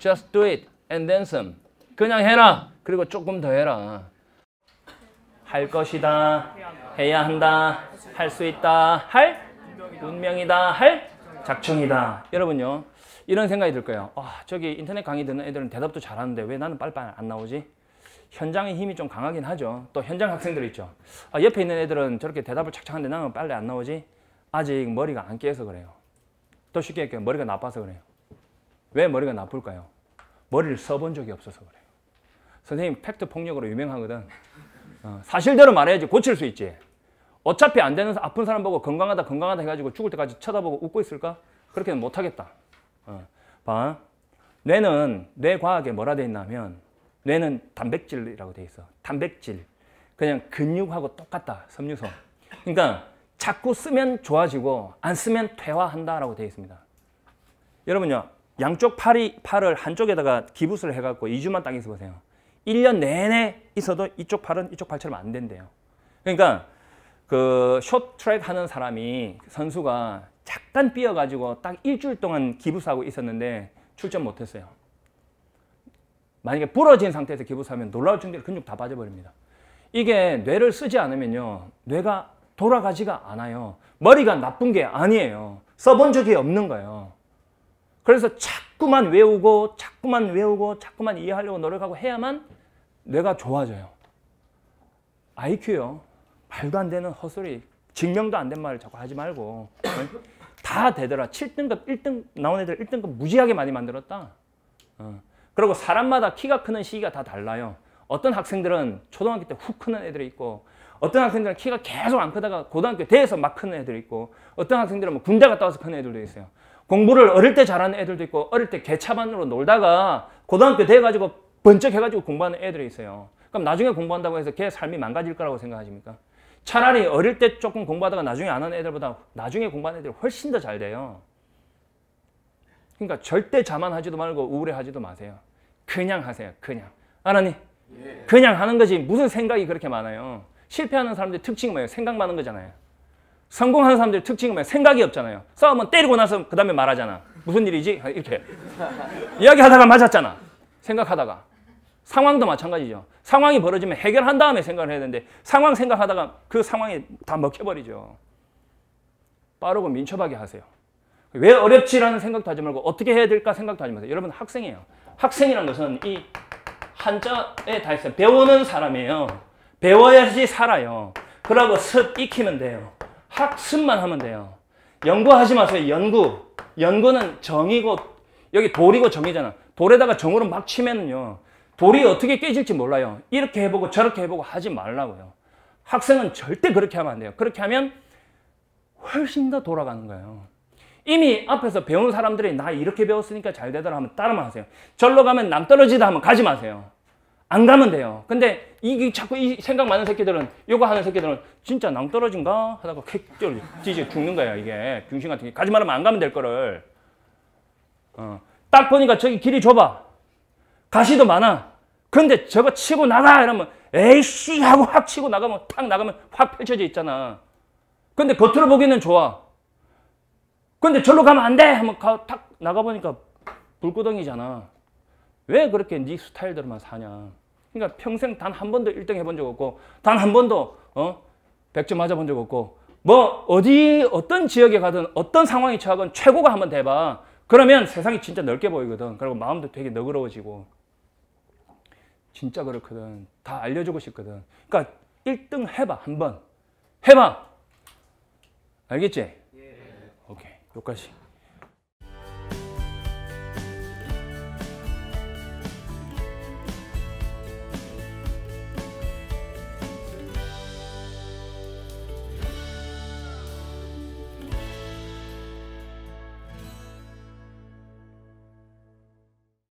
Just do it and then some. 그냥 해라. 그리고 조금 더 해라. 할 것이다. 해야 한다. 할 수 있다. 할 운명이다. 할 작정이다. 여러분요. 이런 생각이 들 거예요. 아, 저기 인터넷 강의 듣는 애들은 대답도 잘하는데 왜 나는 빨리빨리 안 나오지? 현장의 힘이 좀 강하긴 하죠. 또 현장 학생들 있죠. 아, 옆에 있는 애들은 저렇게 대답을 착착 한데 나는 빨리 안 나오지? 아직 머리가 안 깨서 그래요. 더 쉽게 얘기해요. 머리가 나빠서 그래요. 왜 머리가 나쁠까요? 머리를 써본 적이 없어서 그래요. 선생님 팩트 폭력으로 유명하거든. 어, 사실대로 말해야지 고칠 수 있지. 어차피 안 되는 아픈 사람 보고 건강하다 건강하다 해가지고 죽을 때까지 쳐다보고 웃고 있을까? 그렇게는 못하겠다. 어, 봐. 뇌는 뇌과학에 뭐라 돼 있냐면 뇌는 단백질이라고 돼 있어. 단백질. 그냥 근육하고 똑같다. 섬유소. 그러니까 자꾸 쓰면 좋아지고 안 쓰면 퇴화한다라고 되 있습니다. 여러분요. 양쪽 팔이, 팔을 한쪽에다가 기부스를 해갖고 2주만 땅에 있어 보세요. 1년 내내 있어도 이쪽 팔은 이쪽 팔처럼 안 된대요. 그러니까 그 숏트랙 하는 사람이 선수가 잠깐 삐어가지고 딱 일주일 동안 기부스하고 있었는데 출전 못했어요. 만약에 부러진 상태에서 기부스하면 놀라울 정도로 근육 다 빠져버립니다. 이게 뇌를 쓰지 않으면요. 뇌가 돌아가지가 않아요. 머리가 나쁜 게 아니에요. 써본 적이 없는 거예요. 그래서 자꾸만 외우고 자꾸만 외우고 자꾸만 이해하려고 노력하고 해야만 뇌가 좋아져요. IQ요. 말도 안 되는 헛소리. 증명도 안 된 말을 자꾸 하지 말고. 다 되더라. 7등급, 1등 나온 애들 1등급 무지하게 많이 만들었다. 어. 그리고 사람마다 키가 크는 시기가 다 달라요. 어떤 학생들은 초등학교 때 훅 크는 애들이 있고 어떤 학생들은 키가 계속 안 크다가 고등학교 돼서 막 크는 애들이 있고 어떤 학생들은 뭐 군대 갔다 와서 크는 애들도 있어요. 공부를 어릴 때 잘하는 애들도 있고 어릴 때 개차반으로 놀다가 고등학교 돼가지고 번쩍 해가지고 공부하는 애들이 있어요. 그럼 나중에 공부한다고 해서 걔 삶이 망가질 거라고 생각하십니까? 차라리 어릴 때 조금 공부하다가 나중에 안 하는 애들보다 나중에 공부하는 애들이 훨씬 더 잘 돼요. 그러니까 절대 자만하지도 말고 우울해하지도 마세요. 그냥 하세요. 그냥. 하나님, 예. 그냥 하는 거지 무슨 생각이 그렇게 많아요. 실패하는 사람들의 특징이 뭐예요? 생각 많은 거잖아요. 성공하는 사람들의 특징은 뭐야? 생각이 없잖아요. 싸우면 때리고 나서 그 다음에 말하잖아. 무슨 일이지? 아, 이렇게. 이야기하다가 맞았잖아. 생각하다가. 상황도 마찬가지죠. 상황이 벌어지면 해결한 다음에 생각을 해야 되는데 상황 생각하다가 그 상황이 다 먹혀버리죠. 빠르고 민첩하게 하세요. 왜 어렵지라는 생각도 하지 말고 어떻게 해야 될까 생각도 하지 마세요. 여러분 학생이에요. 학생이란 것은 이 한자에 다 있어요. 배우는 사람이에요. 배워야지 살아요. 그러고 습 익히면 돼요. 학습만 하면 돼요. 연구하지 마세요. 연구. 연구는 정이고 여기 돌이고 정이잖아. 돌에다가 정으로 막 치면은요. 돌이 어떻게 깨질지 몰라요. 이렇게 해보고 저렇게 해보고 하지 말라고요. 학생은 절대 그렇게 하면 안 돼요. 그렇게 하면 훨씬 더 돌아가는 거예요. 이미 앞에서 배운 사람들이 나 이렇게 배웠으니까 잘 되더라 하면 따라만 하세요. 절로 가면 남 떨어지다 하면 가지 마세요. 안 가면 돼요. 근데 이게 자꾸 이 생각 많은 새끼들은 요거 하는 새끼들은 진짜 낭 떨어진가 하다가 킥절이져 죽는 거야 이게 중심 같은 게 가지 말하면안 가면 될 거를 어. 딱 보니까 저기 길이 좁아 가시도 많아 근데 저거 치고 나가 이러면 에이씨 하고 확 치고 나가면 탁 나가면 확 펼쳐져 있잖아 근데 겉으로 보기는 좋아 근데 절로 가면 안돼 하면 가, 탁 나가보니까 불구덩이잖아 왜 그렇게 네 스타일대로만 사냐 그러니까 평생 단 한 번도 1등 해본 적 없고 단 한 번도 어? 100점 맞아본 적 없고 뭐 어디 어떤 지역에 가든 어떤 상황이 처하건 최고가 한 번 돼봐. 그러면 세상이 진짜 넓게 보이거든. 그리고 마음도 되게 너그러워지고 진짜 그렇거든. 다 알려주고 싶거든. 그러니까 1등 해봐 한 번 해봐. 알겠지? 예. 오케이 여기까지.